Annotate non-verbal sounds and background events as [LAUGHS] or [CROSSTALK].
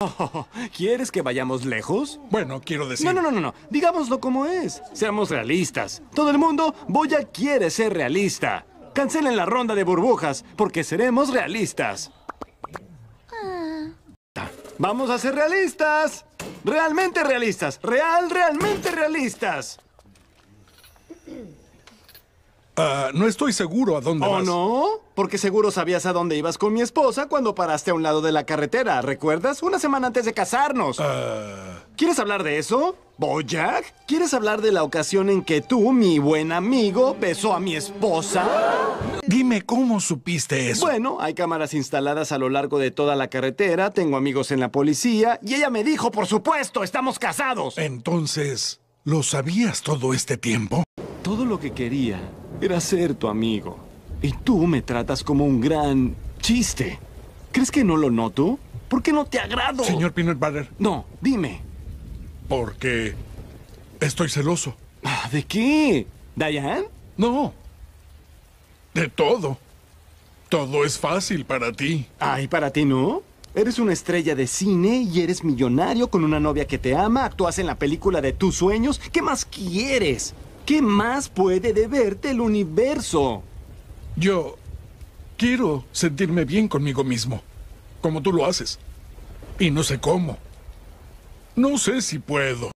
[LAUGHS] ¿Quieres que vayamos lejos? Bueno, quiero decir... No, no, no, no, no. Digámoslo como es. Seamos realistas. Todo el mundo, Boya quiere ser realista. Cancelen la ronda de burbujas, porque seremos realistas. Ah. Vamos a ser realistas. Realmente realistas. Real, realmente realistas. Ah, no estoy seguro a dónde ¿O no? Porque seguro sabías a dónde ibas con mi esposa cuando paraste a un lado de la carretera, ¿recuerdas? Una semana antes de casarnos. Ah. ¿Quieres hablar de eso? Boyack? ¿Quieres hablar de la ocasión en que tú, mi buen amigo, besó a mi esposa? Dime cómo supiste eso. Bueno, hay cámaras instaladas a lo largo de toda la carretera, tengo amigos en la policía, y ella me dijo, por supuesto, estamos casados. Entonces, ¿lo sabías todo este tiempo? Todo lo que quería era ser tu amigo. Y tú me tratas como un gran chiste. ¿Crees que no lo noto? ¿Por qué no te agrado? Señor Peanut Butter. No, dime. Porque estoy celoso. Ah, ¿De qué? ¿Diane? No. De todo. Todo es fácil para ti. Ay, para ti no. Eres una estrella de cine y eres millonario con una novia que te ama, actúas en la película de tus sueños. ¿Qué más quieres? ¿Qué más puede deberte el universo? Yo quiero sentirme bien conmigo mismo, como tú lo haces. Y no sé cómo. No sé si puedo.